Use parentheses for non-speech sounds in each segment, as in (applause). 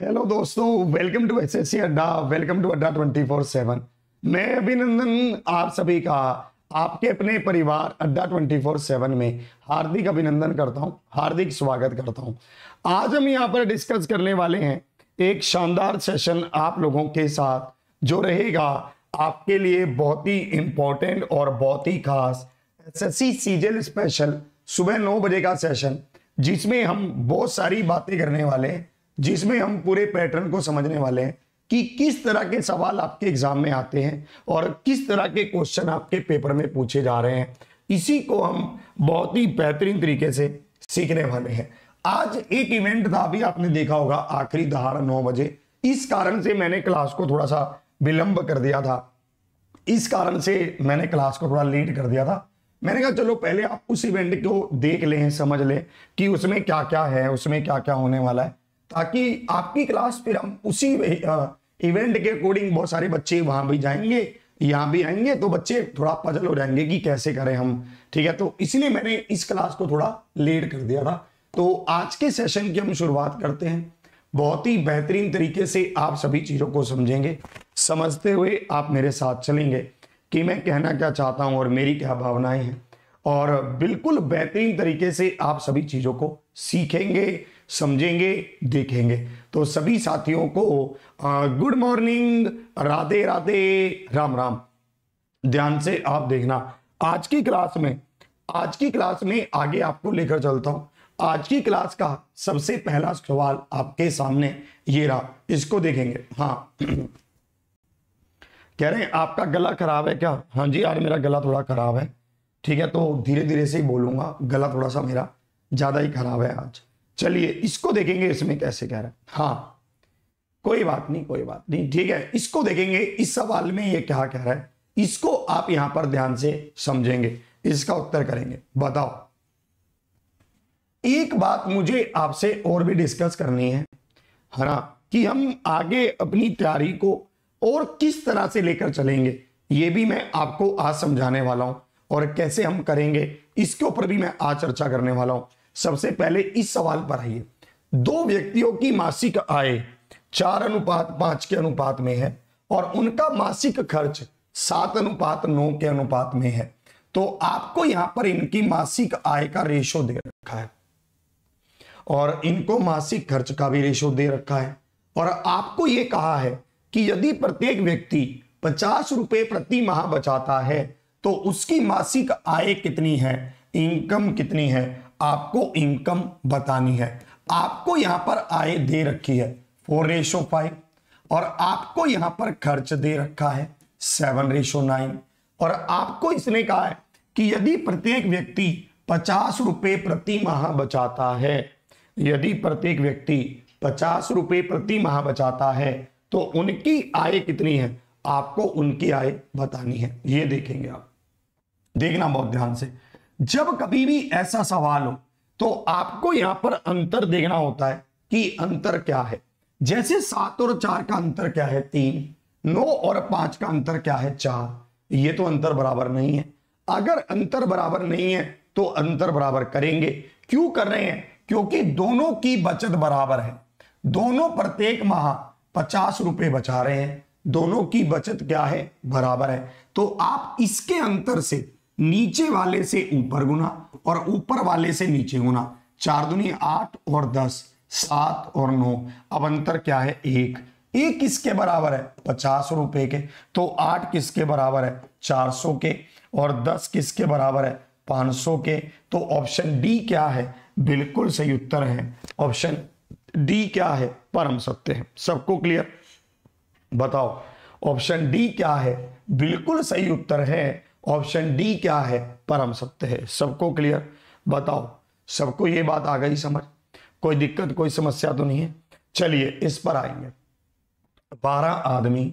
hello दोस्तों welcome to S S C Adda welcome to Adda twenty four seven मैं अभिनंदन आप सभी का आपके अपने परिवार अड्डा ट्वेंटी फोर सेवन में हार्दिक अभिनंदन करता हूं हार्दिक स्वागत करता हूं आज हम यहां पर डिस्कस करने वाले हैं एक शानदार सेशन आप लोगों के साथ जो रहेगा आपके लिए बहुत ही इम्पोर्टेंट और बहुत ही खास एस एस सी सीजल स्पेशल सुबह नौ बजे का सेशन जिसमें हम बहुत सारी बातें करने वाले हैं जिसमें हम पूरे पैटर्न को समझने वाले हैं कि किस तरह के सवाल आपके एग्जाम में आते हैं और किस तरह के क्वेश्चन आपके पेपर में पूछे जा रहे हैं इसी को हम बहुत ही बेहतरीन तरीके से सीखने वाले हैं आज एक इवेंट था भी आपने देखा होगा आखिरी दहाड़ नौ बजे इस कारण से मैंने क्लास को थोड़ा सा विलंब कर दिया था इस कारण से मैंने क्लास को थोड़ा लेट कर दिया था मैंने कहा चलो पहले आप उस इवेंट को देख लें समझ लें कि उसमें क्या क्या है उसमें क्या क्या होने वाला है ताकि आपकी क्लास फिर हम उसी इवेंट के अकॉर्डिंग बहुत सारे बच्चे वहां भी जाएंगे यहाँ भी आएंगे तो बच्चे थोड़ा पजल हो जाएंगे कि कैसे करें हम ठीक है तो इसलिए मैंने इस क्लास को थोड़ा लेट कर दिया था तो आज के सेशन की हम शुरुआत करते हैं बहुत ही बेहतरीन तरीके से आप सभी चीज़ों को समझेंगे समझते हुए आप मेरे साथ चलेंगे कि मैं कहना क्या चाहता हूँ और मेरी क्या भावनाएं हैं और बिल्कुल बेहतरीन तरीके से आप सभी चीज़ों को सीखेंगे समझेंगे देखेंगे तो सभी साथियों को गुड मॉर्निंग राधे राधे राम राम ध्यान से आप देखना आज की क्लास में आज की क्लास में आगे आपको लेकर चलता हूं आज की क्लास का सबसे पहला सवाल आपके सामने ये रहा इसको देखेंगे हाँ (clears throat) कह रहे हैं आपका गला खराब है क्या हाँ जी यार मेरा गला थोड़ा खराब है ठीक है तो धीरे धीरे से ही बोलूंगा गला थोड़ा सा मेरा ज्यादा ही खराब है आज चलिए इसको देखेंगे इसमें कैसे कह रहा है हाँ कोई बात नहीं कोई बात नहीं ठीक है इसको देखेंगे इस सवाल में ये क्या कह रहा है इसको आप यहां पर ध्यान से समझेंगे इसका उत्तर करेंगे बताओ एक बात मुझे आपसे और भी डिस्कस करनी है है ना कि हम आगे अपनी तैयारी को और किस तरह से लेकर चलेंगे ये भी मैं आपको आज समझाने वाला हूं और कैसे हम करेंगे इसके ऊपर भी मैं आज चर्चा करने वाला हूं सबसे पहले इस सवाल पर आइए दो व्यक्तियों की मासिक आय चार अनुपात पांच के अनुपात में है और उनका मासिक खर्च सात अनुपात नौ के अनुपात में है तो आपको यहां पर इनकी मासिक आय का रेशो दे रखा है और इनको मासिक खर्च का भी रेशो दे रखा है और आपको यह कहा है कि यदि प्रत्येक व्यक्ति पचास रुपए प्रति माह बचाता है तो उसकी मासिक आय कितनी है इनकम कितनी है आपको इनकम बतानी है आपको यहां पर आय दे रखी है फोर रेशो फाइव और आपको यहां पर खर्च दे रखा है सेवन रेशो नाइन और आपको इसने कहा है कि यदि प्रत्येक व्यक्ति पचास रुपये प्रति माह बचाता है यदि प्रत्येक व्यक्ति पचास रुपये प्रति माह बचाता है तो उनकी आय कितनी है आपको उनकी आय बतानी है ये देखेंगे आप देखना बहुत ध्यान से जब कभी भी ऐसा सवाल हो तो आपको यहां पर अंतर देखना होता है कि अंतर क्या है जैसे सात और चार का अंतर क्या है तीन नौ और पांच का अंतर क्या है चार ये तो अंतर बराबर नहीं है अगर अंतर बराबर नहीं है तो अंतर बराबर करेंगे क्यों कर रहे हैं क्योंकि दोनों की बचत बराबर है दोनों प्रत्येक माह पचास रुपए बचा रहे हैं दोनों की बचत क्या है बराबर है तो आप इसके अंतर से नीचे वाले से ऊपर गुना और ऊपर वाले से नीचे गुना चार दुनी आठ और दस सात और नौ अब अंतर क्या है एक एक किसके बराबर है पचास रुपए के तो आठ किसके बराबर है चार सौ के और दस किसके बराबर है पांच सौ के तो ऑप्शन डी क्या है बिल्कुल सही उत्तर है ऑप्शन डी क्या है परम सत्य है सबको क्लियर बताओ ऑप्शन डी क्या है बिल्कुल सही उत्तर है ऑप्शन डी क्या है परम सत्य है सबको क्लियर बताओ सबको ये बात आ गई समझ कोई दिक्कत कोई समस्या तो नहीं है चलिए इस पर आएंगे बारह आदमी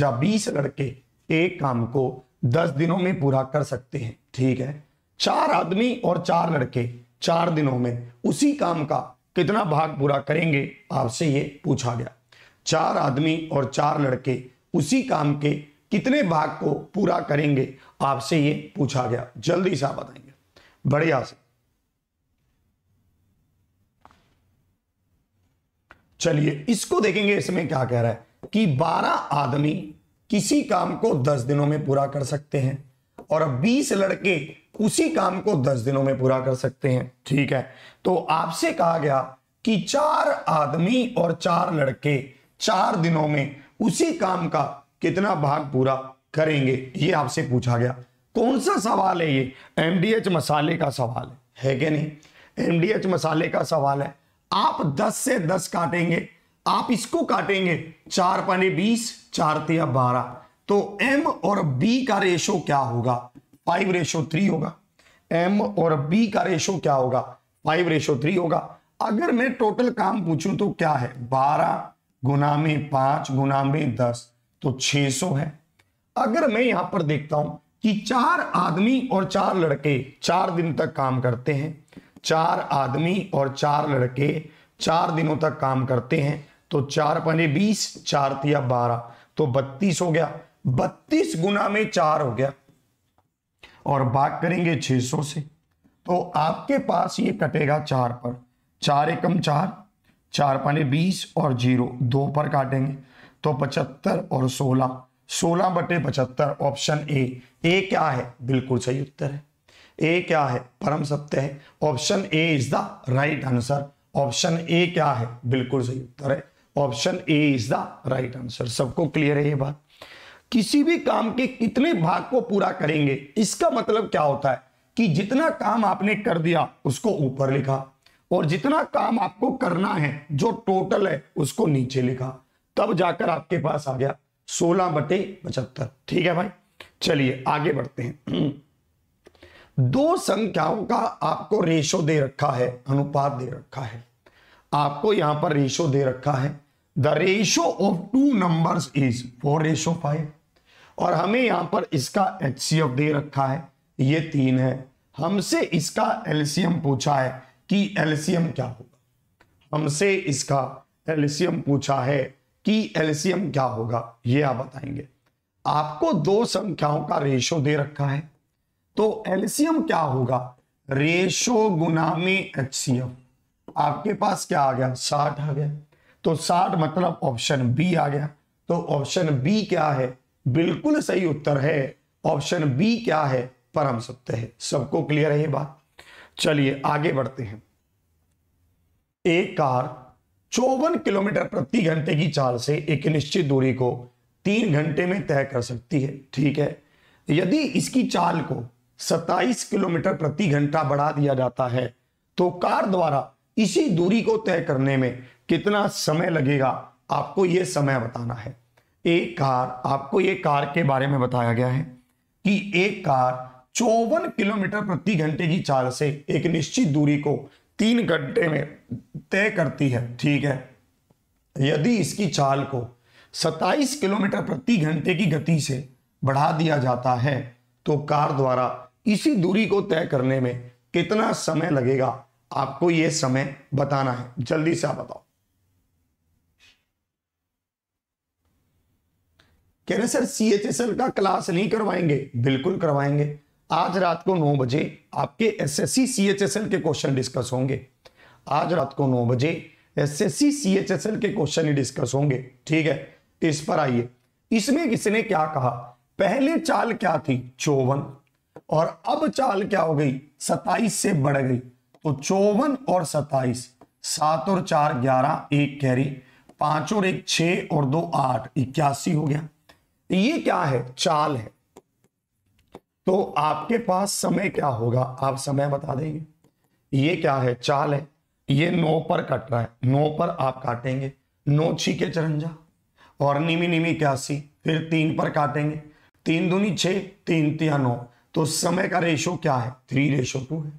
या बीस लड़के एक काम को दस दिनों में पूरा कर सकते हैं ठीक है चार आदमी और चार लड़के चार दिनों में उसी काम का कितना भाग पूरा करेंगे आपसे ये पूछा गया चार आदमी और चार लड़के उसी काम के कितने भाग को पूरा करेंगे आपसे ये पूछा गया जल्दी से आप बताएंगे बढ़िया से चलिए इसको देखेंगे इसमें क्या कह रहा है कि 12 आदमी किसी काम को 10 दिनों में पूरा कर सकते हैं और 20 लड़के उसी काम को 10 दिनों में पूरा कर सकते हैं ठीक है तो आपसे कहा गया कि चार आदमी और चार लड़के चार दिनों में उसी काम का कितना भाग पूरा करेंगे ये आपसे पूछा गया कौन सा सवाल है ये एमडीएच मसाले का सवाल है है कि नहीं एमडीएच मसाले का सवाल है आप 10 से 10 काटेंगे आप इसको काटेंगे चार पाने बीस चार तिया बारह तो एम और बी का रेशो क्या होगा फाइव रेशो थ्री होगा एम और बी का रेशो क्या होगा फाइव रेशो थ्री होगा अगर मैं टोटल काम पूछूं तो क्या है बारह गुना में पांच गुना में दस तो छह सौ है अगर मैं यहां पर देखता हूं कि चार आदमी और चार लड़के चार दिन तक काम करते हैं चार आदमी और चार लड़के चार दिनों तक काम करते हैं तो चार पने बीस चार तिया बारह तो बत्तीस हो गया बत्तीस गुना में चार हो गया और बात करेंगे सौ से तो आपके पास ये कटेगा चार पर चार एकम चार चार पाने बीस और जीरो दो पर काटेंगे तो पचहत्तर और सोलह सोलह बटे पचहत्तर ऑप्शन ए ए क्या है बिल्कुल सही उत्तर है ए क्या है परम सत्य है option A is the right answer option A क्या है बिल्कुल सही उत्तर है option A is the right answer सबको क्लियर है ये बात किसी भी काम के कितने भाग को पूरा करेंगे इसका मतलब क्या होता है कि जितना काम आपने कर दिया उसको ऊपर लिखा और जितना काम आपको करना है जो टोटल है उसको नीचे लिखा तब जाकर आपके पास आ गया सोलह बटे पचहत्तर ठीक है भाई चलिए आगे बढ़ते हैं दो संख्याओं का आपको रेशो दे रखा है अनुपात दे रखा है आपको यहां पर रेशो दे रखा है the ratio of two number is four ratio five और हमें यहां पर इसका एच दे रखा है ये तीन है हमसे इसका एलसीएम पूछा है कि एलसीएम क्या होगा हमसे इसका एलसीएम पूछा है कि एलसीएम क्या होगा ये आप बताएंगे आपको दो संख्याओं का रेशो दे रखा है तो एलसीएम क्या होगा रेशो गुना में एच आपके पास क्या आ गया साठ आ गया तो साठ मतलब ऑप्शन बी आ गया तो ऑप्शन बी क्या है बिल्कुल सही उत्तर है ऑप्शन बी क्या है परम सत्य है सबको क्लियर है ये बात चलिए आगे बढ़ते हैं एक कार चौवन किलोमीटर प्रति घंटे की चाल से एक निश्चित दूरी को तीन घंटे में तय कर सकती है ठीक है यदि इसकी चाल को 27 किलोमीटर प्रति घंटा बढ़ा दिया जाता है तो कार द्वारा इसी दूरी को तय करने में कितना समय लगेगा आपको यह समय बताना है एक कार आपको ये कार के बारे में बताया गया है कि एक कार चौवन किलोमीटर प्रति घंटे की चाल से एक निश्चित दूरी को तीन घंटे में तय करती है ठीक है यदि इसकी चाल को 27 किलोमीटर प्रति घंटे की गति से बढ़ा दिया जाता है तो कार द्वारा इसी दूरी को तय करने में कितना समय लगेगा आपको यह समय बताना है जल्दी से आप बताओ कह रहे sir C H S L का क्लास नहीं करवाएंगे बिल्कुल करवाएंगे आज रात को नौ बजे आपके एसएससी सीएचएसएल के क्वेश्चन डिस्कस होंगे आज रात को नौ बजे एसएससी सीएचएसएल के क्वेश्चन ही डिस्कस होंगे ठीक है इस पर आइए इसमें किसने क्या कहा पहले चाल क्या थी चौवन और अब चाल क्या हो गई सताइस से बढ़ गई तो चौवन और सताइस सात और चार ग्यारह एक कैरी पांच और एक छ और दो आठ इक्यासी हो गया ये क्या है चाल है तो आपके पास समय क्या होगा आप समय बता देंगे ये क्या है चाल है ये नो पर कट रहा है नो पर आप काटेंगे नो छी के चरंजा और निमी निमी सी फिर तीन पर काटेंगे तीन दूनी छ तीन तिया नौ तो समय का रेशो क्या है थ्री रेशो टू है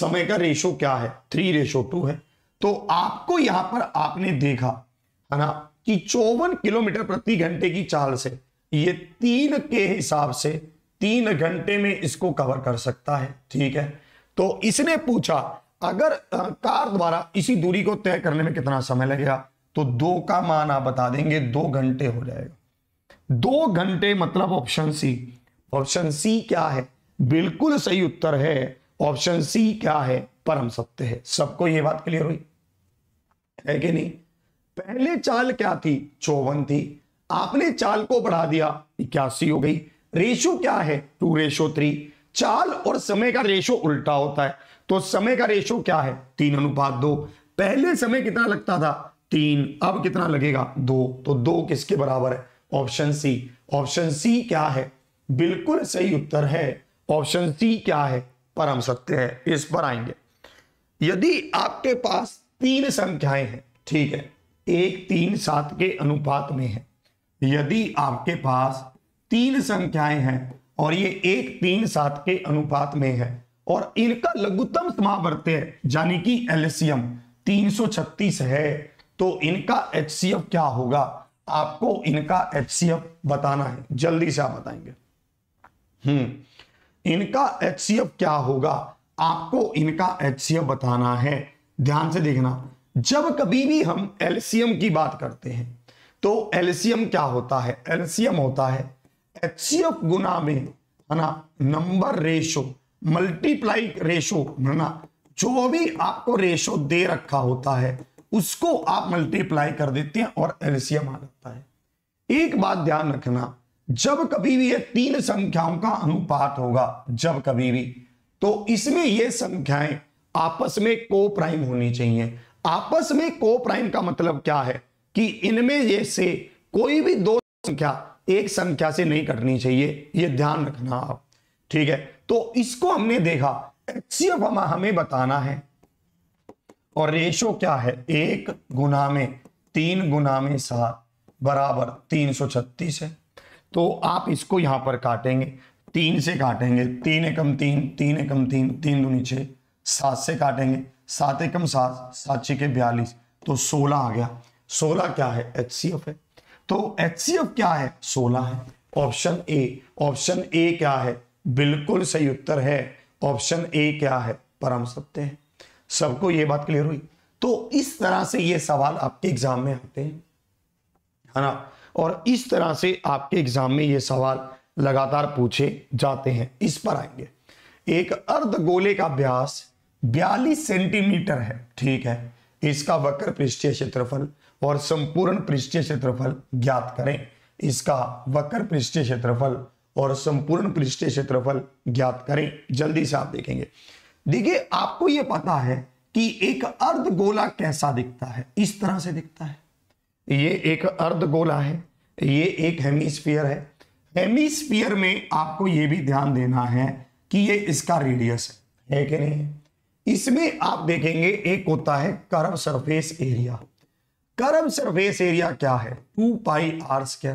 समय का रेशो क्या है थ्री रेशो टू है तो आपको यहां पर आपने देखा है ना कि चौवन किलोमीटर प्रति घंटे की चाल से ये तीन के हिसाब से तीन घंटे में इसको कवर कर सकता है ठीक है तो इसने पूछा अगर कार द्वारा इसी दूरी को तय करने में कितना समय लगेगा तो दो का मान आप बता देंगे दो घंटे हो जाएगा दो घंटे मतलब ऑप्शन सी ऑप्शन सी क्या है बिल्कुल सही उत्तर है ऑप्शन सी क्या है परम सत्य है सबको यह बात क्लियर हुई है कि नहीं पहले चाल क्या थी चौवन थी आपने चाल को बढ़ा दिया इक्यासी हो गई रेशो क्या है टू रेशो थ्री चाल और समय का रेशो उल्टा होता है तो समय का रेशो क्या है तीन अनुपात दो पहले समय कितना लगता था तीन अब कितना लगेगा दो तो दो किसके बराबर है ऑप्शन सी ऑप्शन सी क्या है बिल्कुल सही उत्तर है ऑप्शन सी क्या है परम सत्य है इस पर आएंगे यदि आपके पास तीन संख्याएं हैं ठीक है एक तीन सात के अनुपात में है यदि आपके पास तीन संख्याएं हैं और ये एक तीन सात के अनुपात में है और इनका लघुतम है यानी कि एलसीएम 336 है तो इनका एफ क्या होगा आपको इनका एफ बताना है जल्दी से आप बताएंगे हम्म इनका एफ क्या होगा आपको इनका एफ बताना है ध्यान से देखना जब कभी भी हम एलसीएम की बात करते हैं तो एलसीएम क्या होता है एलसीएम होता है एच गुना में है ना नंबर रेशो मल्टीप्लाई रेशो है ना जो भी आपको रेशो दे रखा होता है उसको आप मल्टीप्लाई कर देते हैं और एलसीएम आ जाता है एक बात ध्यान रखना जब कभी भी ये तीन संख्याओं का अनुपात होगा जब कभी भी तो इसमें ये संख्याएं आपस में को प्राइम होनी चाहिए आपस में को प्राइम का मतलब क्या है कि इनमें जैसे कोई भी दो संख्या एक संख्या से नहीं कटनी चाहिए ये ध्यान रखना आप ठीक है तो इसको हमने देखा एचसीएफ हमें बताना है और रेशो क्या है एक गुना में तीन गुना में सात बराबर तीन सौ छत्तीस है तो आप इसको यहां पर काटेंगे तीन से काटेंगे तीन एकम तीन तीन एकम तीन तीन दो नीचे सात से काटेंगे सात एकम सात सात छः के बयालीस तो सोलह आ गया सोलह क्या है एच सी एफ है तो एच क्या है सोलह है ऑप्शन ए ऑप्शन ए क्या है बिल्कुल सही उत्तर है ऑप्शन ए क्या है परम सत्य है सबको ये बात क्लियर हुई तो इस तरह से ये सवाल आपके एग्जाम में आते हैं है ना और इस तरह से आपके एग्जाम में ये सवाल लगातार पूछे जाते हैं इस पर आएंगे एक अर्ध गोले का व्यास बयालीस सेंटीमीटर है ठीक है इसका वक्र पृष्ठीय क्षेत्रफल और संपूर्ण पृष्ठीय क्षेत्रफल ज्ञात करें इसका वक्र पृष्ठीय क्षेत्रफल और संपूर्ण पृष्ठीय क्षेत्रफल ज्ञात करें जल्दी से आप देखेंगे देखिए आपको यह पता है कि एक अर्ध गोला कैसा दिखता है इस तरह से दिखता है ये एक अर्ध गोला है ये एक हेमिस्फीयर है हेमिस्फीयर में आपको यह भी ध्यान देना है कि ये इसका रेडियस है, है कि नहीं इसमें आप देखेंगे एक होता है curve surface area curve surface area क्या है टू पाई आर स्क्र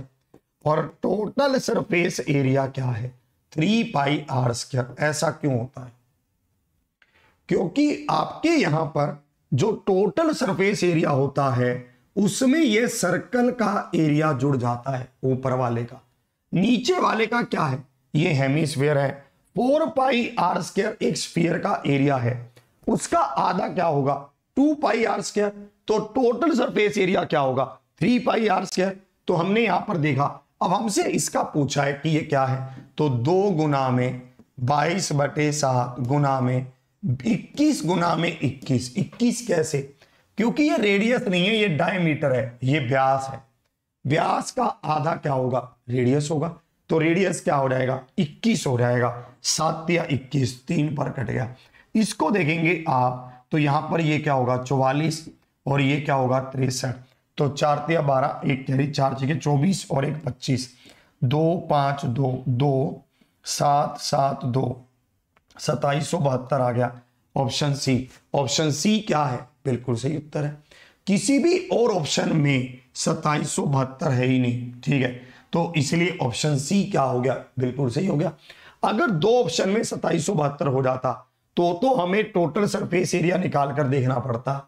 और टोटल सरफेस एरिया क्या है थ्री पाई आर स्क्र ऐसा क्यों होता है क्योंकि आपके यहां पर जो टोटल सरफेस एरिया होता है उसमें यह सर्कल का एरिया जुड़ जाता है ऊपर वाले का नीचे वाले का क्या है ये हेमिस्फेयर है फोर पाई आर स्क्र एक स्फीयर का एरिया है उसका आधा क्या होगा टू पाई आर स्क्र तो टोटल सरफेस एरिया क्या होगा थ्री पाई आर स्क्र तो हमने यहां पर देखा अब हमसे इसका पूछा है कि ये क्या है तो दो गुना में बाईस बटे सात गुना में इक्कीस गुना में इक्कीस इक्कीस कैसे क्योंकि ये रेडियस नहीं है ये डायमीटर है ये व्यास है व्यास का आधा क्या होगा रेडियस होगा तो रेडियस क्या हो जाएगा इक्कीस हो जाएगा सात या इक्कीस तीन पर कट गया इसको देखेंगे आप तो यहां पर ये क्या होगा चौवालीस और ये क्या होगा तिरसठ तो चार तिया बारह एक तेरी चार छः चौबीस और एक पच्चीस दो पाँच दो दो सात सात दो सताईस सौ बहत्तर आ गया ऑप्शन सी ऑप्शन सी क्या है बिल्कुल सही उत्तर है किसी भी और ऑप्शन में सताईस सौ बहत्तर है ही नहीं ठीक है तो इसलिए ऑप्शन सी क्या हो गया बिल्कुल सही हो गया अगर दो ऑप्शन में सताईस सौ बहत्तर हो जाता तो तो हमें टोटल सरफेस एरिया निकाल कर देखना पड़ता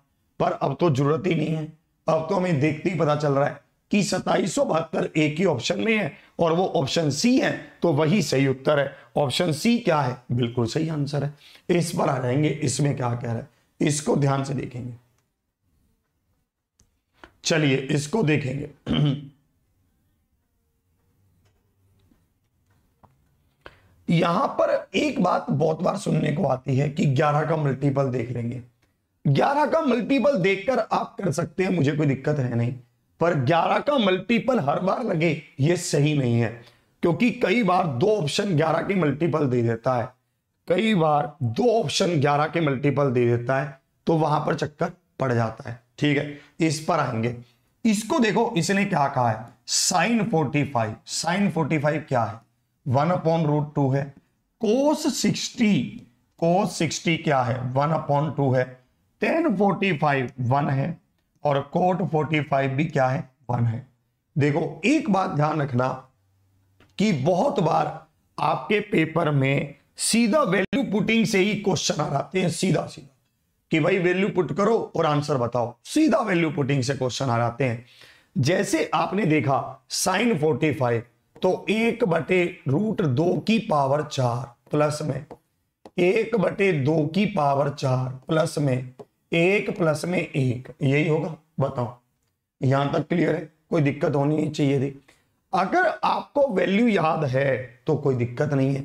पर अब तो जरूरत ही नहीं है अब तो हमें देखते ही पता चल रहा है कि सताइस सौ बहत्तर ए की ऑप्शन में है और वो ऑप्शन सी है तो वही सही उत्तर है ऑप्शन सी क्या है बिल्कुल सही आंसर है इस पर आ जाएंगे इसमें क्या कह रहा है इसको ध्यान से देखेंगे चलिए इसको देखेंगे (clears throat) यहां पर एक बात बहुत बार सुनने को आती है कि 11 का मल्टीपल देख लेंगे ग्यारह का मल्टीपल देखकर आप कर सकते हैं मुझे कोई दिक्कत है नहीं पर ग्यारह का मल्टीपल हर बार लगे ये सही नहीं है क्योंकि कई बार दो ऑप्शन ग्यारह के मल्टीपल दे देता है कई बार दो ऑप्शन ग्यारह के मल्टीपल दे देता है तो वहां पर चक्कर पड़ जाता है ठीक है इस पर आएंगे इसको देखो इसने क्या कहा है sine forty five sine forty five क्या है वन अपॉन रूट टू है कोस सिक्सटी कोस सिक्सटी क्या है वन अपॉन टू है टेन फोर्टी फाइव वन है और कोट फोर्टी फाइव भी क्या है वन है देखो एक बात ध्यान रखना कि बहुत बार आपके पेपर में सीधा वैल्यू पुटिंग से ही क्वेश्चन आ जाते हैं सीधा सीधा कि भाई वैल्यू पुट करो और आंसर बताओ सीधा वैल्यू पुटिंग से क्वेश्चन आ जाते हैं जैसे आपने देखा साइन फोर्टी फाइव तो एक बटे रूट दो की पावर चार प्लस में एक बटे दो की पावर चार प्लस में एक प्लस में एक यही होगा बताओ यहां तक क्लियर है कोई दिक्कत होनी नहीं चाहिए थी अगर आपको वैल्यू याद है तो कोई दिक्कत नहीं है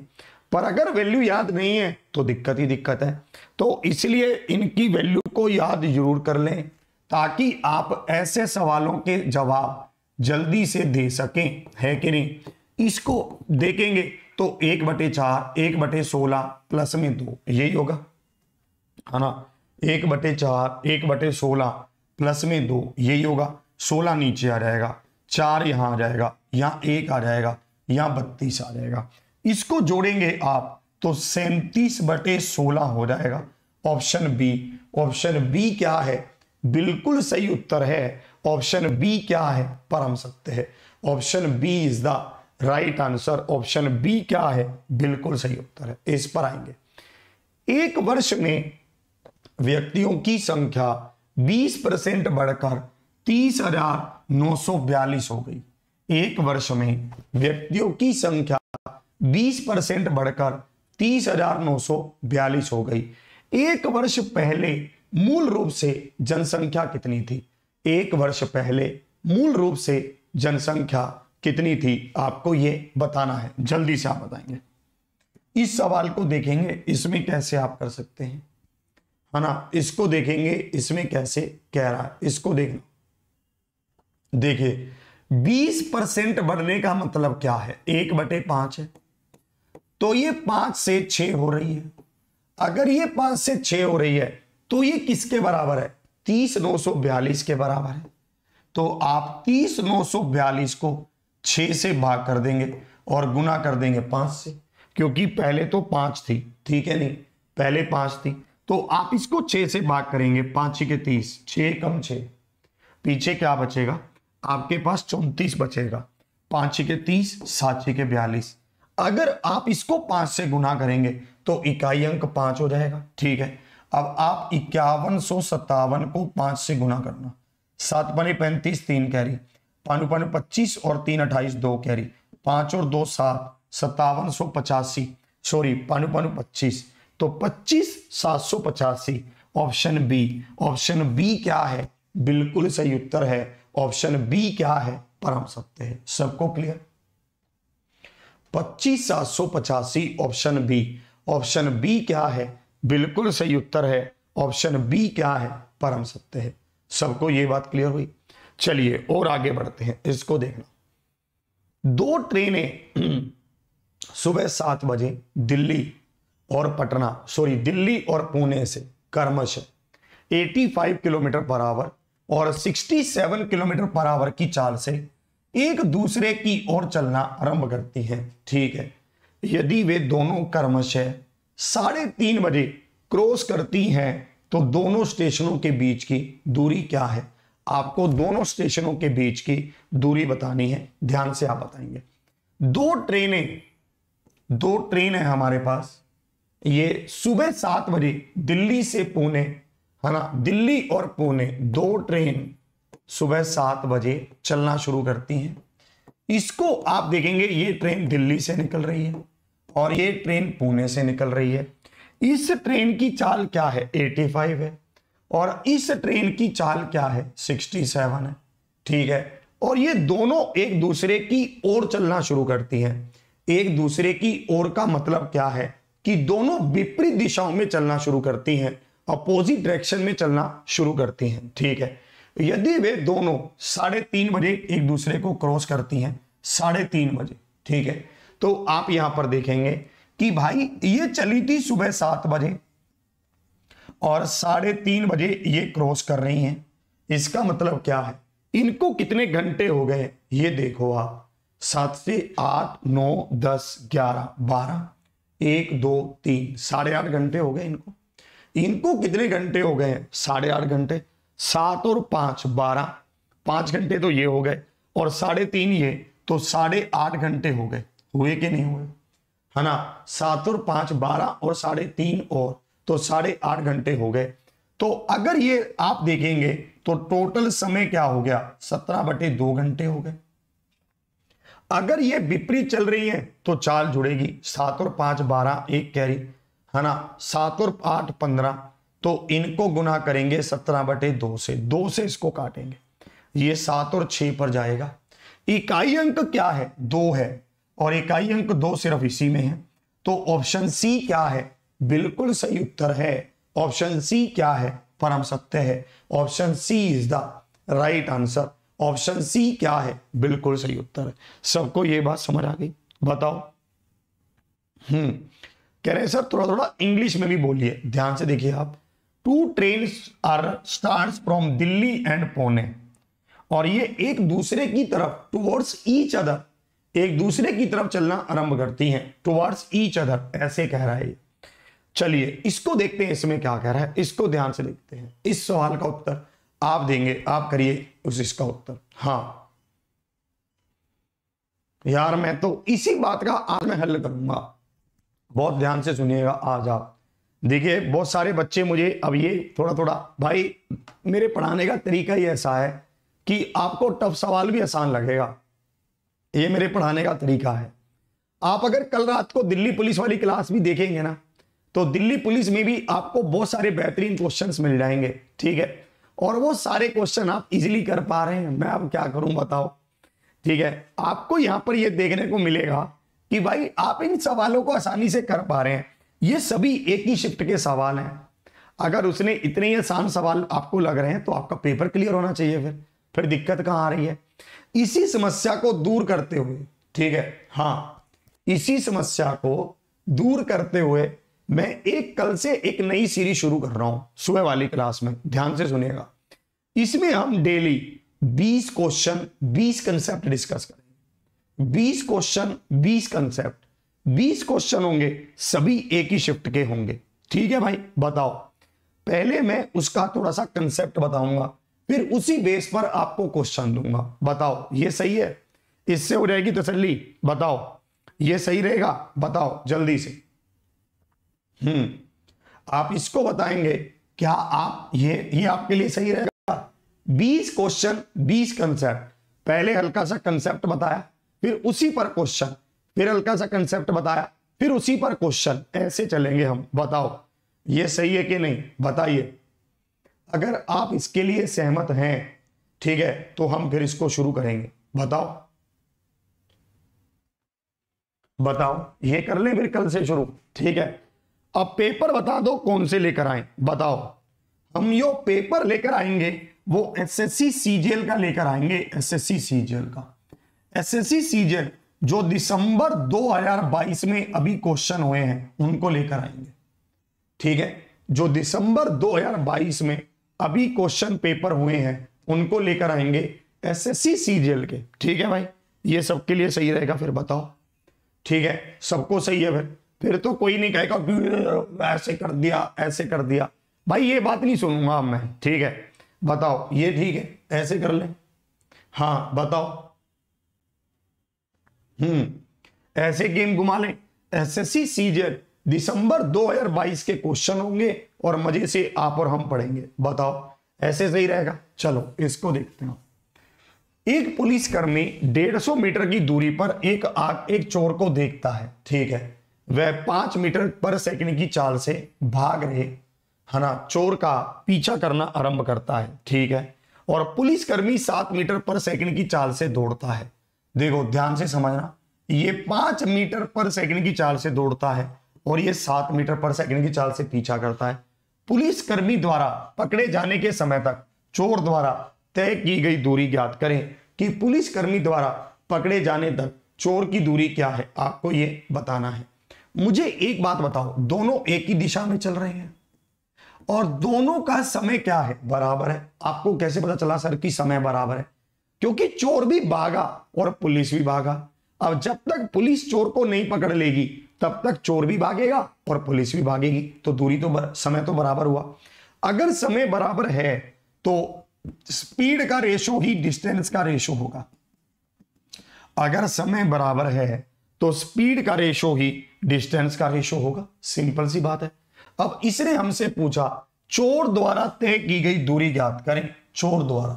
पर अगर वैल्यू याद नहीं है तो दिक्कत ही दिक्कत है तो इसलिए इनकी वैल्यू को याद जरूर कर लें ताकि आप ऐसे सवालों के जवाब जल्दी से दे सकें है कि नहीं इसको देखेंगे तो एक बटे चार एक बटे सोलह प्लस में दो यही होगा है ना एक बटे चार एक बटे सोलह प्लस में दो यही होगा सोलह नीचे आ जाएगा चार यहां आ जाएगा यहां एक आ जाएगा यहां बत्तीस आ जाएगा इसको जोड़ेंगे आप तो सैंतीस बटे सोलह हो जाएगा ऑप्शन बी ऑप्शन बी क्या है बिल्कुल सही उत्तर है ऑप्शन बी क्या है परम सत्य है option B is the right answer option B क्या है बिल्कुल सही उत्तर है इस पर आएंगे एक वर्ष में व्यक्तियों की संख्या 20 परसेंट बढ़कर तीस हजार नौ सौ बयालीस हो गई एक वर्ष में व्यक्तियों की संख्या 20 परसेंट बढ़कर तीस हजार नौ सौ बयालीस हो गई एक वर्ष पहले मूल रूप से जनसंख्या कितनी थी एक वर्ष पहले मूल रूप से जनसंख्या कितनी थी आपको ये बताना है जल्दी से आप बताएंगे इस सवाल को देखेंगे इसमें कैसे आप कर सकते हैं है ना इसको देखेंगे इसमें कैसे कह रहा है इसको देखना देखिए 20 परसेंट बढ़ने का मतलब क्या है एक बटे पांच है तो ये पांच से छ हो रही है अगर ये पांच से छ हो रही है तो ये किसके बराबर है तीस नौ सौ बयालीस के बराबर है तो आप तीस नौ सौ बयालीस को छ से भाग कर देंगे और गुना कर देंगे पांच से क्योंकि पहले तो पांच थी ठीक है नहीं पहले पांच थी तो आप इसको छह से भाग करेंगे पांच के तीस छ कम छ पीछे क्या बचेगा आपके पास चौतीस बचेगा पांच के तीस सात के बयालीस अगर आप इसको पांच से गुना करेंगे तो इकाई अंक पांच हो जाएगा ठीक है अब आप इक्यावन सौ सत्तावन को पांच से गुना करना सात पने पैंतीस तीन कैरी पानु पने पच्चीस और तीन अट्ठाईस दो कैरी पांच और दो सात सत्तावन सौ पचासी सॉरी पानु पानु पच्चीस तो पच्चीस सात सौ पचासी ऑप्शन बी ऑप्शन बी क्या है बिल्कुल सही उत्तर है ऑप्शन बी क्या है परम सत्य है सबको क्लियर पच्चीस सात सौ पचासी ऑप्शन बी ऑप्शन बी क्या है बिल्कुल सही उत्तर है ऑप्शन बी क्या है परम सत्य है सबको ये बात क्लियर हुई चलिए और आगे बढ़ते हैं इसको देखना दो ट्रेनें (clears throat) सुबह सात बजे दिल्ली और पटना सॉरी दिल्ली और पुणे से कर्मश 85 किलोमीटर पर आवर और 67 किलोमीटर पर आवर की चाल से एक दूसरे की ओर चलना आरंभ करती है ठीक है यदि वे दोनों कर्मश है साढ़े तीन बजे क्रॉस करती हैं तो दोनों स्टेशनों के बीच की दूरी क्या है आपको दोनों स्टेशनों के बीच की दूरी बतानी है ध्यान से आप बताएंगे दो ट्रेनें दो ट्रेन है हमारे पास ये सुबह सात बजे दिल्ली से पुणे है ना दिल्ली और पुणे दो ट्रेन सुबह सात बजे चलना शुरू करती हैं इसको आप देखेंगे ये ट्रेन दिल्ली से निकल रही है और ये ट्रेन पुणे से निकल रही है इस ट्रेन की चाल क्या है 85 है और इस ट्रेन की चाल क्या है 67 है ठीक है और ये दोनों एक दूसरे की ओर चलना शुरू करती हैं एक दूसरे की ओर का मतलब क्या है कि दोनों विपरीत दिशाओं में चलना शुरू करती हैं अपोजिट डायरेक्शन में चलना शुरू करती हैं ठीक है यदि वे दोनों साढ़े तीन बजे एक दूसरे को क्रॉस करती हैं साढ़े तीन बजे ठीक है तो आप यहां पर देखेंगे कि भाई ये चली थी सुबह सात बजे और साढ़े तीन बजे ये क्रॉस कर रही हैं इसका मतलब क्या है इनको कितने घंटे हो गए ये देखो आप सात से आठ नौ दस ग्यारह बारह एक दो तीन साढ़े आठ घंटे हो गए इनको इनको कितने घंटे हो गए साढ़े आठ घंटे सात और पांच बारह पांच घंटे तो ये हो गए और साढ़े तीन ये तो साढ़े आठ घंटे हो गए हुए कि नहीं हुए है ना सात और पांच बारह और साढ़े तीन और तो साढ़े आठ घंटे हो गए तो अगर ये आप देखेंगे तो टोटल समय क्या हो गया सत्रह बटे दो घंटे हो गए अगर ये विपरीत चल रही है तो चाल जुड़ेगी सात और पांच बारह एक कैरी है ना सात और आठ पंद्रह तो इनको गुना करेंगे सत्रह बटे दो से दो से इसको काटेंगे ये सात और छह पर जाएगा इकाई अंक क्या है दो है और इकाई अंक दो सिर्फ इसी में है तो ऑप्शन सी क्या है बिल्कुल सही उत्तर है ऑप्शन सी क्या है परम सत्य है option C is the right answer option C क्या है बिल्कुल सही उत्तर है सबको ये बात समझ आ गई बताओ हम्म कह रहे हैं सर थोड़ा थोड़ा इंग्लिश में भी बोलिए ध्यान से देखिए आप two train are start from Delhi and Pune और ये एक दूसरे की तरफ टुवर्ड्स ईच अदर एक दूसरे की तरफ चलना आरंभ करती हैं टुवर्ड्स ईच अदर ऐसे कह रहा है चलिए इसको देखते हैं इसमें क्या कह रहा है इसको ध्यान से देखते हैं इस सवाल का उत्तर आप देंगे आप करिए उस इसका उत्तर हाँ यार मैं तो इसी बात का आज मैं हल करूंगा बहुत ध्यान से सुनिएगा आज आप देखिए बहुत सारे बच्चे मुझे अब ये थोड़ा थोड़ा भाई मेरे पढ़ाने का तरीका ही ऐसा है कि आपको टफ सवाल भी आसान लगेगा ये मेरे पढ़ाने का तरीका है आप अगर कल रात को दिल्ली पुलिस वाली क्लास भी देखेंगे ना तो दिल्ली पुलिस में भी आपको बहुत सारे बेहतरीन क्वेश्चंस मिल जाएंगे ठीक है और वो सारे क्वेश्चन आप इजीली कर पा रहे हैं मैं अब क्या करूं बताओ ठीक है आपको यहां पर ये देखने को मिलेगा कि भाई आप इन सवालों को आसानी से कर पा रहे हैं ये सभी एक ही शिफ्ट के सवाल हैं अगर उसने इतने ही आसान सवाल आपको लग रहे हैं तो आपका पेपर क्लियर होना चाहिए फिर फिर दिक्कत कहां आ रही है इसी समस्या को दूर करते हुए ठीक है हाँ इसी समस्या को दूर करते हुए मैं एक कल से एक नई सीरीज शुरू कर रहा हूं सुबह वाली क्लास में ध्यान से सुनिएगा इसमें हम डेली 20 क्वेश्चन 20 कंसेप्ट डिस्कस करेंगे 20 क्वेश्चन 20 कंसेप्ट 20 क्वेश्चन होंगे सभी एक ही शिफ्ट के होंगे ठीक है भाई बताओ पहले मैं उसका थोड़ा सा कंसेप्ट बताऊंगा फिर उसी बेस पर आपको क्वेश्चन दूंगा बताओ ये सही है इससे हो जाएगी तसली बताओ ये सही रहेगा बताओ जल्दी से हम्म आप इसको बताएंगे क्या आप ये ये आपके लिए सही रहेगा 20 क्वेश्चन 20 कंसेप्ट पहले हल्का सा कंसेप्ट बताया फिर उसी पर क्वेश्चन फिर हल्का सा कंसेप्ट बताया फिर उसी पर क्वेश्चन ऐसे चलेंगे हम बताओ ये सही है कि नहीं बताइए अगर आप इसके लिए सहमत हैं ठीक है तो हम फिर इसको शुरू करेंगे बताओ बताओ ये कर लें फिर कल से शुरू ठीक है अब पेपर बता दो कौन से लेकर आए बताओ हम यो पेपर लेकर आएंगे वो एसएससी सीजीएल का लेकर आएंगे एसएससी सीजीएल का एसएससी सीजीएल जो दिसंबर 2022 में अभी क्वेश्चन हुए हैं उनको लेकर आएंगे ठीक है जो दिसंबर 2022 में अभी क्वेश्चन पेपर हुए हैं उनको लेकर आएंगे एसएससी सीजीएल के ठीक है भाई ये सबके लिए सही रहेगा फिर बताओ ठीक है सबको सही है भाई फिर तो कोई नहीं कहेगा ऐसे कर दिया ऐसे कर दिया भाई ये बात नहीं सुनूंगा मैं ठीक है बताओ ये ठीक है ऐसे कर ले हाँ बताओ हम्म ऐसे गेम घुमा लें एसएससी सीजन दिसंबर 2022 के क्वेश्चन होंगे और मजे से आप और हम पढ़ेंगे बताओ ऐसे सही रहेगा चलो इसको देखते हैं एक पुलिसकर्मी 150 मीटर की दूरी पर एक आग एक चोर को देखता है ठीक है वह पांच मीटर पर सेकंड की चाल से भाग रहे है ना चोर का पीछा करना आरंभ करता है ठीक है और पुलिसकर्मी सात मीटर पर सेकंड की चाल से दौड़ता है देखो ध्यान से समझना ये पांच मीटर पर सेकंड की चाल से दौड़ता है और ये सात मीटर पर सेकंड की चाल से पीछा करता है पुलिसकर्मी द्वारा पकड़े जाने के समय तक चोर द्वारा तय की गई दूरी ज्ञात करें कि पुलिसकर्मी द्वारा पकड़े जाने तक चोर की दूरी क्या है आपको ये बताना है मुझे एक बात बताओ दोनों एक ही दिशा में चल रहे हैं और दोनों का समय क्या है बराबर है आपको कैसे पता चला सर कि समय बराबर है क्योंकि चोर भी भागा और पुलिस भी भागा अब जब तक पुलिस चोर को नहीं पकड़ लेगी तब तक चोर भी भागेगा और पुलिस भी भागेगी तो दूरी तो बर, समय तो बराबर हुआ अगर समय बराबर है तो स्पीड का रेशो ही डिस्टेंस का रेशो होगा अगर समय बराबर है तो स्पीड का रेशो ही डिस्टेंस का रेशो होगा सिंपल सी बात है अब इसने हमसे पूछा चोर द्वारा तय की गई दूरी ज्ञात करें चोर द्वारा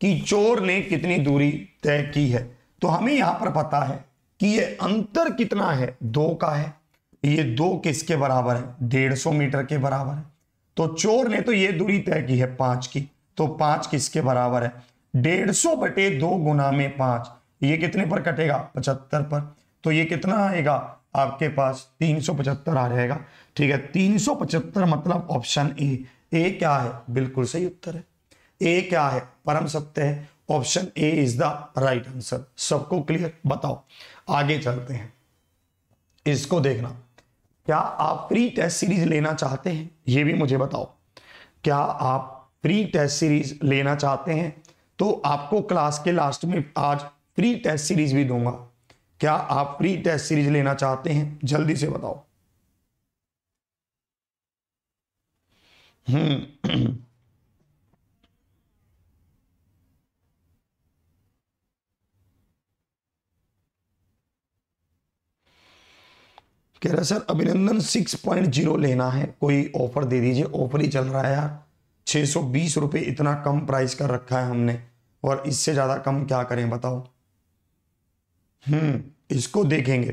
कि चोर ने कितनी दूरी तय की है तो हमें यहां पर पता है कि यह अंतर कितना है दो का है ये दो किसके बराबर है डेढ़ सौ मीटर के बराबर है तो चोर ने तो ये दूरी तय की है पांच की तो पांच किसके बराबर है डेढ़ सौ बटे दो गुना में पांच ये कितने पर कटेगा पचहत्तर पर तो ये कितना आएगा आपके पास 375 आ जाएगा ठीक है 375 मतलब ऑप्शन ए ए क्या है बिल्कुल सही उत्तर है ए क्या है परम सत्य है option A is the right answer सबको क्लियर बताओ आगे चलते हैं इसको देखना क्या आप प्री टेस्ट सीरीज लेना चाहते हैं ये भी मुझे बताओ क्या आप प्री टेस्ट सीरीज लेना चाहते हैं तो आपको क्लास के लास्ट में आज प्री टेस्ट सीरीज भी दूंगा क्या आप प्री टेस्ट सीरीज लेना चाहते हैं जल्दी से बताओ हम्म कह रहा सर अभिनंदन 6.0 लेना है कोई ऑफर दे दीजिए ऑफर ही चल रहा है यार छह सौ बीस रुपये इतना कम प्राइस कर रखा है हमने और इससे ज़्यादा कम क्या करें बताओ हम्म इसको देखेंगे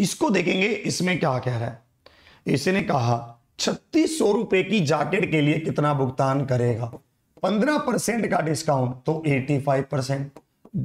इसको देखेंगे इसमें क्या कह रहा है इसने कहा छत्तीस सौ रुपए की जैकेट के लिए कितना भुगतान करेगा पंद्रह परसेंट का डिस्काउंट तो एटी फाइव परसेंट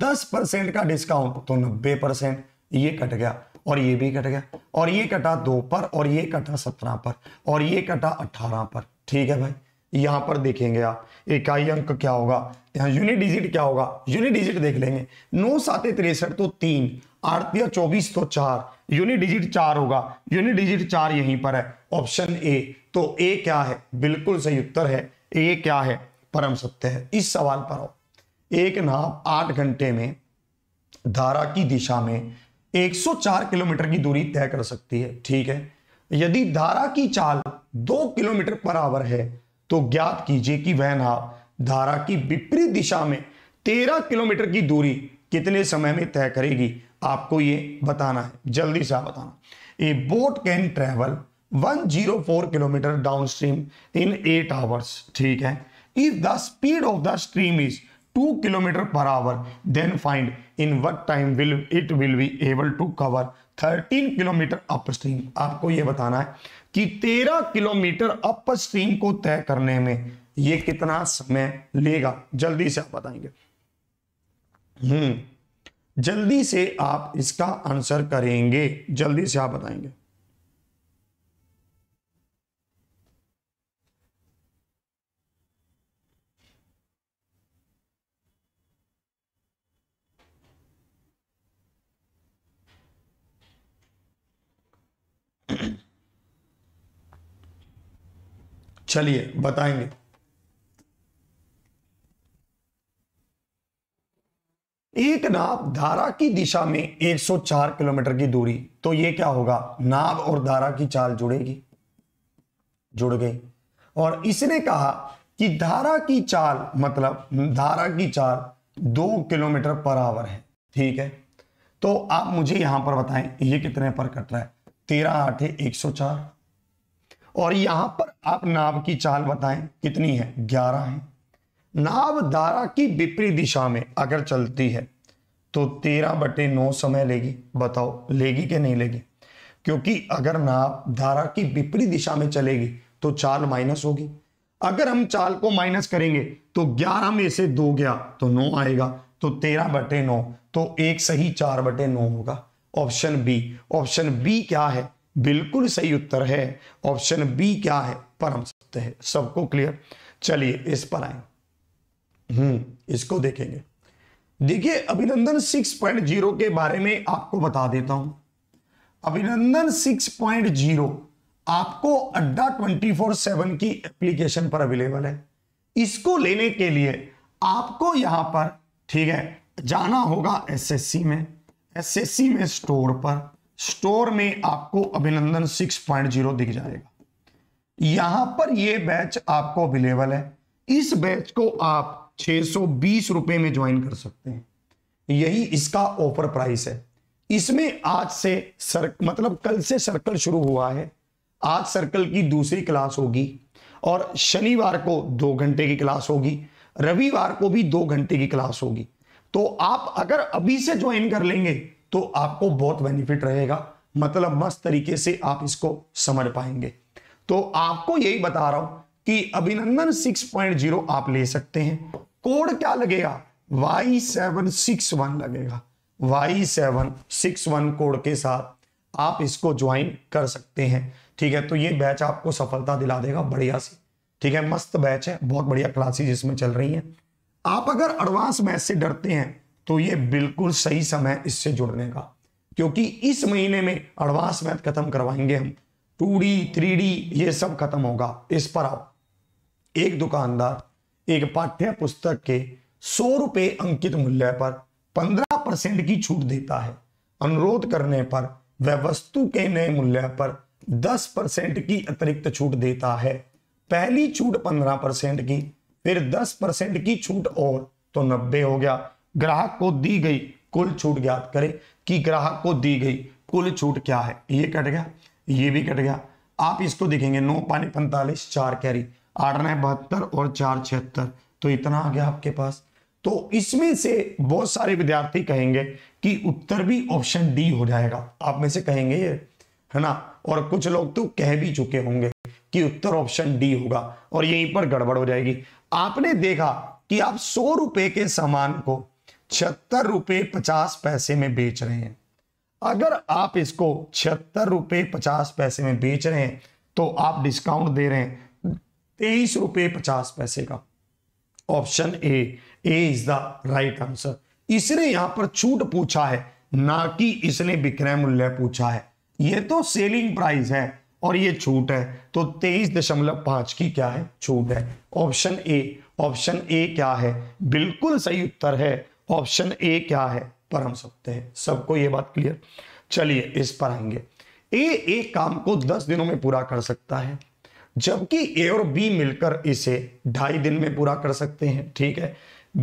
दस परसेंट का डिस्काउंट तो नब्बे परसेंट ये कट गया और ये भी कट गया और ये कटा दो पर और ये कटा सत्रह पर और ये कटा अठारह पर ठीक है भाई यहां पर देखेंगे आप इकाई अंक क्या होगा यहाँ यूनिट डिजिट क्या होगा यूनिट डिजिट देख लेंगे नौ सात तिरसठ तो तीन आठ या चौबीस तो चार यूनिट डिजिट चार होगा यूनिट डिजिट चार यहीं पर है ऑप्शन ए तो ए क्या है बिल्कुल सही उत्तर है ए क्या है परम सत्य है इस सवाल पर हो एक नाप आठ घंटे में धारा की दिशा में 104 किलोमीटर की दूरी तय कर सकती है ठीक है यदि धारा की चाल दो किलोमीटर पर आवर है तो ज्ञात कीजिए कि वह नाव धारा की विपरीत दिशा में तेरह किलोमीटर की दूरी कितने समय में तय करेगी आपको ये बताना है जल्दी से बताना a boat can travel 104 kilometre downstream in eight hours ठीक है if the speed of the stream is two kilometre per hour then find in what time will it will be able to cover 13 kilometre upstream आपको यह बताना है कि 13 kilometre अपर stream को तय करने में यह कितना समय लेगा जल्दी से आप बताएंगे हम्म जल्दी से आप इसका आंसर करेंगे जल्दी से आप बताएंगे चलिए बताएंगे एक नाव धारा की दिशा में 104 किलोमीटर की दूरी तो ये क्या होगा नाव और धारा की चाल जुड़ेगी जुड़ गई और इसने कहा कि धारा की चाल मतलब धारा की चाल दो किलोमीटर पर आवर है ठीक है तो आप मुझे यहां पर बताएं ये कितने पर कट रहा है तेरह आठे एक सौ चार और यहां पर आप नाव की चाल बताएं कितनी है ग्यारह है नाव धारा की विपरीत दिशा में अगर चलती है तो तेरह बटे नौ समय लेगी बताओ लेगी कि नहीं लेगी क्योंकि अगर नाव धारा की विपरीत दिशा में चलेगी तो चाल माइनस होगी अगर हम चाल को माइनस करेंगे तो ग्यारह में से दो गया तो नौ आएगा तो तेरह बटे नौ तो एक सही चार बटे नौ होगा ऑप्शन बी ऑप्शन बी क्या है बिल्कुल सही उत्तर है ऑप्शन बी क्या है परम सत्य है सबको क्लियर चलिए इस पर आए हम्म इसको देखेंगे देखिए अभिनंदन 6.0 के बारे में आपको बता देता हूं अभिनंदन 6.0 आपको अड्डा 24/7 की एप्लीकेशन पर अवेलेबल है इसको लेने के लिए आपको यहां पर ठीक है जाना होगा एसएससी में एसएससी में स्टोर पर स्टोर में आपको अभिनंदन 6.0 दिख जाएगा यहां पर यह बैच आपको अवेलेबल है इस बैच को आप छह रुपए में ज्वाइन कर सकते हैं यही इसका ऑफर प्राइस है इसमें आज से सर मतलब कल से सर्कल शुरू हुआ है आज सर्कल की दूसरी क्लास होगी और शनिवार को दो घंटे की क्लास होगी रविवार को भी दो घंटे की क्लास होगी तो आप अगर अभी से ज्वाइन कर लेंगे तो आपको बहुत बेनिफिट रहेगा मतलब मस्त तरीके से आप इसको समझ पाएंगे तो आपको यही बता रहा हूं कि अभिनंदन 6.0 आप ले सकते हैं कोड क्या लगेगा वाई सेवन सिक्स वन लगेगा Y seven six one code के साथ आप इसको ज्वाइन कर सकते हैं ठीक है तो ये बैच आपको सफलता दिला देगा बढ़िया से ठीक है मस्त बैच है बहुत बढ़िया क्लासेज इसमें चल रही हैं आप अगर एडवांस मैथ से डरते हैं तो ये बिल्कुल सही समय इससे जुड़ने का क्योंकि इस महीने में एडवांस मैथ खत्म करवाएंगे हम टू डी थ्री डी ये सब खत्म होगा इस पर आओ एक दुकानदार एक पाठ्य पुस्तक के सौ रुपये अंकित मूल्य पर पंद्रह परसेंट की छूट देता है अनुरोध करने पर वह वस्तु के नए मूल्य पर दस परसेंट की अतिरिक्त छूट देता है पहली छूट पंद्रह परसेंट की फिर दस परसेंट की छूट और तो नब्बे हो गया ग्राहक को दी गई कुल छूट ज्ञात करें कि ग्राहक को दी गई कुल छूट क्या है ये कट गया ये भी कट गया आप इसको देखेंगे नौ पानी पैंतालीस चार कैरी आठ नए बहत्तर और चार छिहत्तर तो इतना आ गया आपके पास तो इसमें से बहुत सारे विद्यार्थी कहेंगे कि उत्तर भी ऑप्शन डी हो जाएगा आप में से कहेंगे ये है ना और कुछ लोग तो कह भी चुके होंगे कि उत्तर ऑप्शन डी होगा और यहीं पर गड़बड़ हो जाएगी आपने देखा कि आप सौ रुपए के सामान को छिहत्तर रुपये पचास पैसे में बेच रहे हैं अगर आप इसको छिहत्तर रुपये पचास पैसे में बेच रहे हैं तो आप डिस्काउंट दे रहे हैं तेईस रुपये पचास पैसे का option A A is the right answer इसने यहां पर छूट पूछा है ना कि इसने विक्रय मूल्य पूछा है ये तो सेलिंग प्राइस है और ये छूट है तो तेईस दशमलव पांच की क्या है छूट है ऑप्शन ए ऑप्शन ए क्या है बिल्कुल सही उत्तर है ऑप्शन ए क्या है पर हम सकते हैं सबको ये बात क्लियर चलिए इस पर आएंगे ए एक काम को दस दिनों में पूरा कर सकता है जबकि ए और बी मिलकर इसे ढाई दिन में पूरा कर सकते हैं ठीक है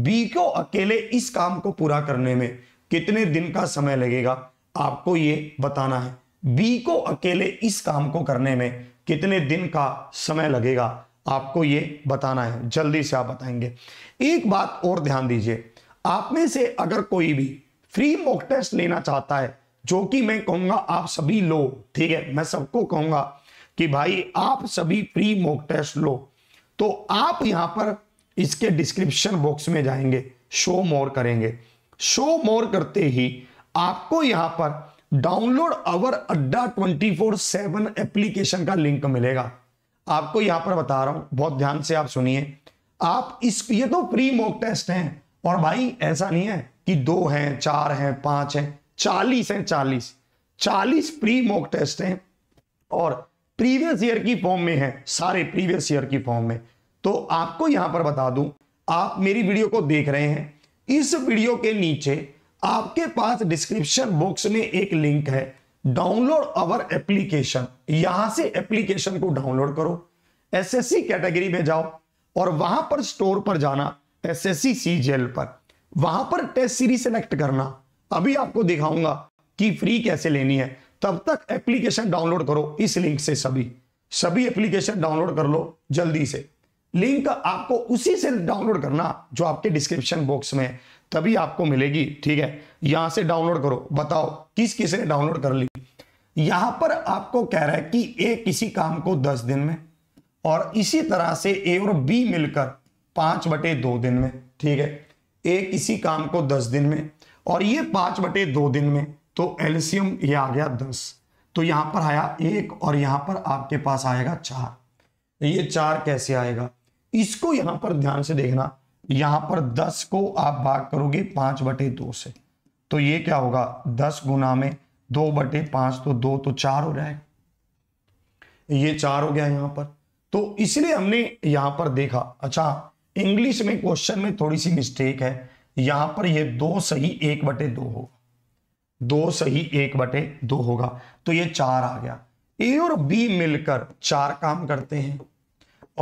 बी को अकेले इस काम को पूरा करने में कितने दिन का समय लगेगा आपको ये बताना है बी को अकेले इस काम को करने में कितने दिन का समय लगेगा आपको ये बताना है जल्दी से आप बताएंगे एक बात और ध्यान दीजिए आप में से अगर कोई भी फ्री मॉक टेस्ट लेना चाहता है जो कि मैं कहूंगा आप सभी लो ठीक है मैं सबको कहूंगा कि भाई आप सभी फ्री मॉक टेस्ट लो तो आप यहां पर इसके डिस्क्रिप्शन बॉक्स में जाएंगे शो मोर करेंगे शो मोर करते ही आपको यहां पर डाउनलोड अवर अड्डा 24/7 एप्लीकेशन का लिंक मिलेगा आपको यहां पर बता रहा हूं बहुत ध्यान से आप सुनिए आप इस ये तो प्री मॉक टेस्ट हैं और भाई ऐसा नहीं है कि दो हैं चार हैं पांच हैं चालीस हैं चालीस चालीस प्री मॉक टेस्ट हैं और प्रीवियस ईयर की फॉर्म में है सारे प्रीवियस ईयर की फॉर्म में तो आपको यहां पर बता दूं आप मेरी वीडियो को देख रहे हैं इस वीडियो के नीचे आपके पास डिस्क्रिप्शन बॉक्स में एक लिंक है डाउनलोड अवर एप्लीकेशन यहां से एप्लीकेशन को डाउनलोड करो एसएससी कैटेगरी में जाओ और वहां पर स्टोर पर जाना एस एस सी सी जेल पर वहां पर टेस्ट सीरीज सेलेक्ट करना अभी आपको दिखाऊंगा कि फ्री कैसे लेनी है तब तक एप्लीकेशन डाउनलोड करो इस लिंक से सभी सभी एप्लीकेशन डाउनलोड कर लो जल्दी से लिंक आपको उसी से डाउनलोड करना जो आपके डिस्क्रिप्शन बॉक्स में है तभी आपको मिलेगी ठीक है यहां से डाउनलोड करो बताओ किस किस ने डाउनलोड कर ली यहां पर आपको कह रहा है कि ए किसी काम को दस दिन में और इसी तरह से ए और बी मिलकर पांच बटे दो दिन में ठीक है एक इसी काम को दस दिन में और ये पांच बटे दो दिन में तो एल्सियम ये आ गया दस तो यहां पर आया एक और यहां पर आपके पास आएगा चार तो ये चार कैसे आएगा इसको यहां पर ध्यान से देखना यहां पर दस को आप भाग करोगे पांच बटे दो से तो ये क्या होगा दस गुना में दो बटे पांच तो दो तो चार हो जाएगा ये चार हो गया यहां पर तो इसलिए हमने यहां पर देखा अच्छा इंग्लिश में क्वेश्चन में थोड़ी सी मिस्टेक है यहां पर ये दो सही एक बटे दो होगा दो सही एक बटे दो होगा तो ये चार आ गया ए और बी मिलकर चार काम करते हैं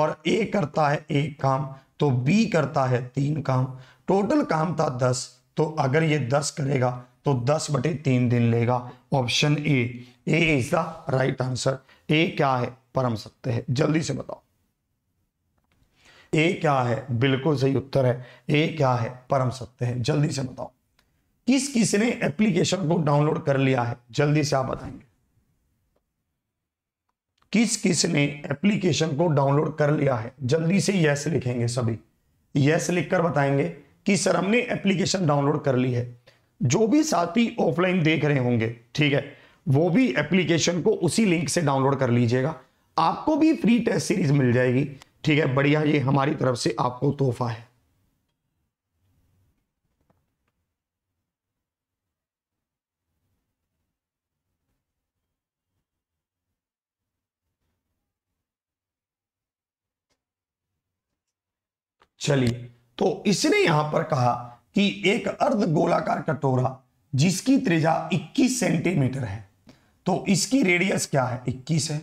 और ए करता है एक काम तो बी करता है तीन काम टोटल काम था दस तो अगर ये दस करेगा तो दस बटे तीन दिन लेगा option A A is the right answer A क्या है परम सत्य है जल्दी से बताओ ए क्या है बिल्कुल सही उत्तर है ए क्या है परम सत्य है जल्दी से बताओ किस किसने एप्लीकेशन को डाउनलोड कर लिया है जल्दी से आप बताएंगे किस किसने एप्लीकेशन को डाउनलोड कर लिया है जल्दी से यस लिखेंगे सभी यस लिखकर बताएंगे कि सर हमने एप्लीकेशन डाउनलोड कर ली है जो भी साथी ऑफलाइन देख रहे होंगे ठीक है वो भी एप्लीकेशन को उसी लिंक से डाउनलोड कर लीजिएगा आपको भी फ्री टेस्ट सीरीज मिल जाएगी ठीक है बढ़िया ये हमारी तरफ से आपको तोहफा है चलिए तो इसने यहां पर कहा कि एक अर्ध गोलाकार कटोरा जिसकी त्रिज्या 21 सेंटीमीटर है तो इसकी रेडियस क्या है 21 है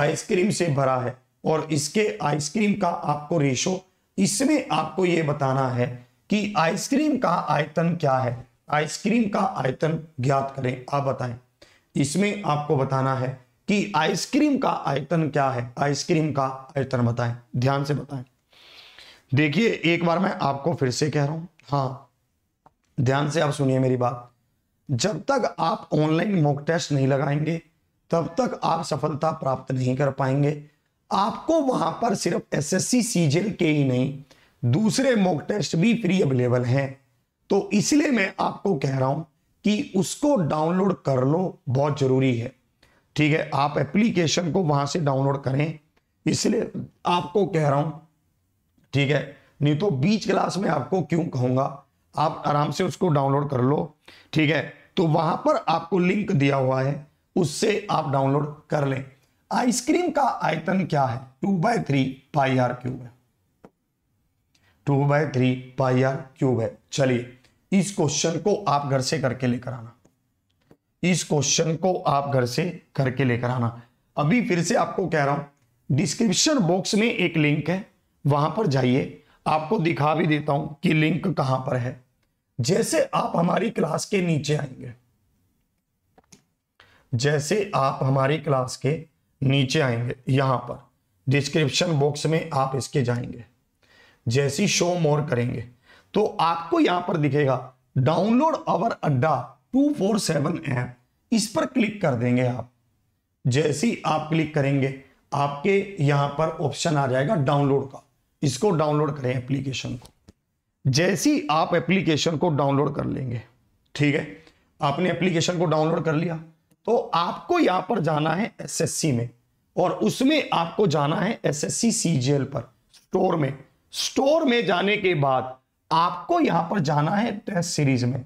आइसक्रीम से भरा है और इसके आइसक्रीम का आपको रेशो इसमें आपको ये बताना है कि आइसक्रीम का आयतन क्या है आइसक्रीम का आयतन ज्ञात करें आप बताएं इसमें आपको बताना है कि आइसक्रीम का आयतन क्या है आइसक्रीम का आयतन बताएं ध्यान से बताएं देखिए एक बार मैं आपको फिर से कह रहा हूं हाँ ध्यान से आप सुनिए मेरी बात जब तक आप ऑनलाइन मॉक टेस्ट नहीं लगाएंगे तब तक आप सफलता प्राप्त नहीं कर पाएंगे आपको वहां पर सिर्फ एसएससी सीजीएल के ही नहीं दूसरे मॉक टेस्ट भी फ्री अवेलेबल हैं तो इसलिए मैं आपको कह रहा हूं कि उसको डाउनलोड कर लो बहुत जरूरी है ठीक है आप एप्लीकेशन को वहां से डाउनलोड करें इसलिए आपको कह रहा हूं ठीक है नहीं तो बीच क्लास में आपको क्यों कहूंगा आप आराम से उसको डाउनलोड कर लो ठीक है तो वहां पर आपको लिंक दिया हुआ है उससे आप डाउनलोड कर लें आइसक्रीम का आयतन क्या है two by three pi r cube है two by three pi r cube है चलिए इस क्वेश्चन को आप घर से करके लेकर आना इस क्वेश्चन को आप घर से करके लेकर आना अभी फिर से आपको कह रहा हूं डिस्क्रिप्शन बॉक्स में एक लिंक है वहां पर जाइए आपको दिखा भी देता हूं कि लिंक कहां पर है जैसे आप हमारी क्लास के नीचे आएंगे जैसे आप हमारी क्लास के नीचे आएंगे यहां पर डिस्क्रिप्शन बॉक्स में आप इसके जाएंगे जैसी शो मोर करेंगे तो आपको यहां पर दिखेगा डाउनलोड अवर अड्डा 247 ऐप इस पर क्लिक कर देंगे आप जैसी आप क्लिक करेंगे आपके यहां पर ऑप्शन आ जाएगा डाउनलोड का इसको डाउनलोड करें एप्लीकेशन को जैसी आप एप्लीकेशन को डाउनलोड कर लेंगे ठीक है आपने एप्लीकेशन को डाउनलोड कर लिया तो आपको यहां पर जाना है एसएससी में और उसमें आपको जाना है एसएससी सीजीएल पर स्टोर में स्टोर में जाने के बाद आपको यहां पर जाना है टेस्ट सीरीज में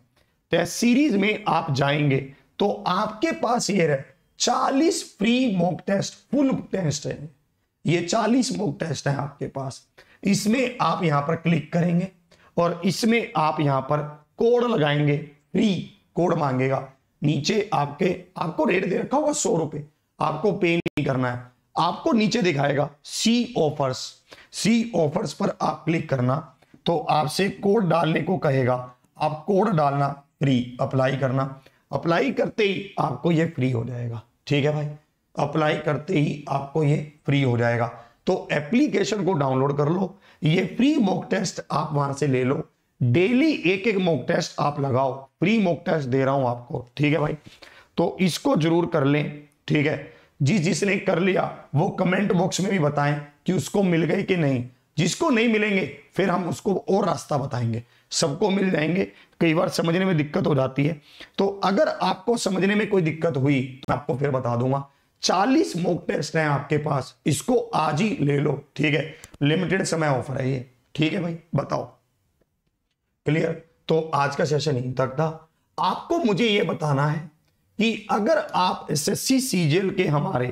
टेस्ट सीरीज में आप जाएंगे तो आपके पास ये रहे चालीस free mock test full test है ये चालीस मॉक टेस्ट है आपके पास इसमें आप यहां पर क्लिक करेंगे और इसमें आप यहां पर कोड लगाएंगे फ्री कोड मांगेगा नीचे आपके आपको रेट दे रखा होगा सौ रुपए आपको पे नहीं करना है आपको नीचे दिखाएगा सी ऑफर्स सी ऑफर्स पर आप क्लिक करना तो आपसे कोड डालने को कहेगा आप कोड डालना फ्री अप्लाई करना अप्लाई करते ही आपको ये फ्री हो जाएगा ठीक है भाई अप्लाई करते ही आपको ये फ्री हो जाएगा तो एप्लीकेशन को डाउनलोड कर लो ये फ्री मॉक टेस्ट आप वहां से ले लो डेली एक एक मॉक टेस्ट आप लगाओ प्री मॉक टेस्ट दे रहा हूं आपको ठीक है भाई तो इसको जरूर कर लें ठीक है जिस जिसने कर लिया वो कमेंट बॉक्स में भी बताएं कि उसको मिल गई कि नहीं जिसको नहीं मिलेंगे फिर हम उसको और रास्ता बताएंगे सबको मिल जाएंगे कई बार समझने में दिक्कत हो जाती है तो अगर आपको समझने में कोई दिक्कत हुई तो आपको फिर बता दूंगा 40 मॉक टेस्ट हैं आपके पास इसको आज ही ले लो ठीक है लिमिटेड समय ऑफर है ये ठीक है भाई बताओ क्लियर तो आज का सेशन यहीं तक था आपको मुझे ये बताना है कि अगर आप एस एस सी सीजीएल के हमारे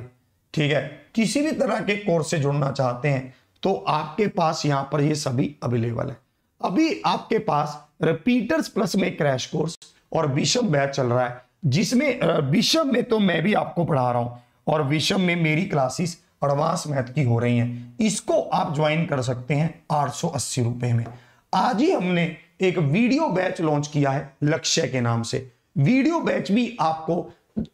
ठीक है किसी भी तरह के कोर्स से जुड़ना चाहते हैं तो आपके पास यहाँ पर ये सभी अवेलेबल है अभी आपके पास रिपीटर्स प्लस में क्रैश कोर्स और विषम बैच चल रहा है जिसमें विषम में तो मैं भी आपको पढ़ा रहा हूं और विषम में मेरी क्लासेस एडवांस मैथ की हो रही हैं इसको आप ज्वाइन कर सकते हैं आठ सौ अस्सी रुपए में आज ही हमने एक वीडियो बैच लॉन्च किया है लक्ष्य के नाम से वीडियो बैच भी आपको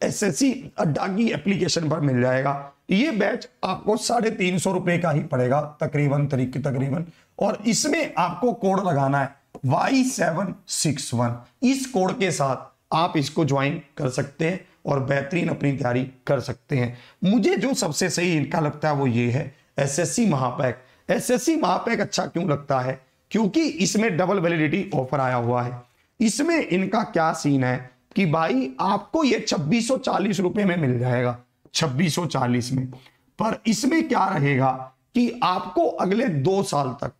एसएससी एस की एप्लीकेशन पर मिल जाएगा ये बैच आपको साढ़े तीन सौ रुपए का ही पड़ेगा तकरीबन तरीके तकरीबन और इसमें आपको कोड लगाना है वाई सेवन सिक्स वन इस कोड के साथ आप इसको ज्वाइन कर सकते हैं और बेहतरीन अपनी तैयारी कर सकते हैं मुझे जो सबसे सही इनका लगता है वो ये है एस महापैक एस महापैक अच्छा क्यों लगता है क्योंकि इसमें डबल वैलिडिटी ऑफर आया हुआ है इसमें इनका क्या सीन है कि भाई आपको ये 2640 रुपए में मिल जाएगा 2640 में पर इसमें क्या रहेगा कि आपको अगले दो साल तक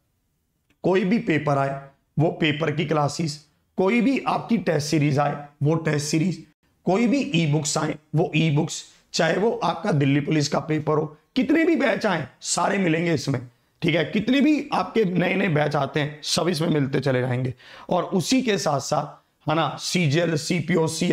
कोई भी पेपर आए वो पेपर की क्लासेस कोई भी आपकी टेस्ट सीरीज आए वो टेस्ट सीरीज कोई भी ई बुक्स आए वो ई बुक्स चाहे वो आपका दिल्ली पुलिस का पेपर हो कितने भी बैच आए सारे मिलेंगे इसमें ठीक है कितने भी आपके नए नए बैच आते हैं सब इसमें मिलते चले जाएंगे और उसी के साथ साथ है ना G L C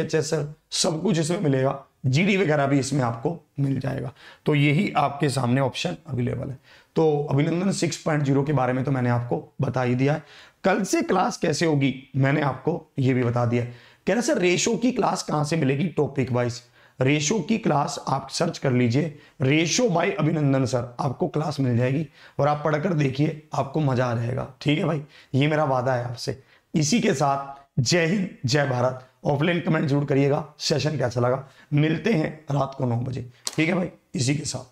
H S L सब कुछ इसमें मिलेगा जीडी वगैरह भी इसमें आपको मिल जाएगा तो यही आपके सामने ऑप्शन अवेलेबल है तो अभिनंदन 6.0 के बारे में तो मैंने आपको बता ही दिया है कल से क्लास कैसे होगी मैंने आपको ये भी बता दिया कह रहे सर रेशो की क्लास कहाँ से मिलेगी टॉपिक वाइज रेशो की क्लास आप सर्च कर लीजिए रेशो बाय अभिनंदन सर आपको क्लास मिल जाएगी और आप पढ़कर देखिए आपको मजा आ जाएगा ठीक है भाई ये मेरा वादा है आपसे इसी के साथ जय हिंद जय भारत ऑफलाइन कमेंट जरूर करिएगा सेशन कैसा लगा मिलते हैं रात को नौ बजे ठीक है भाई इसी के साथ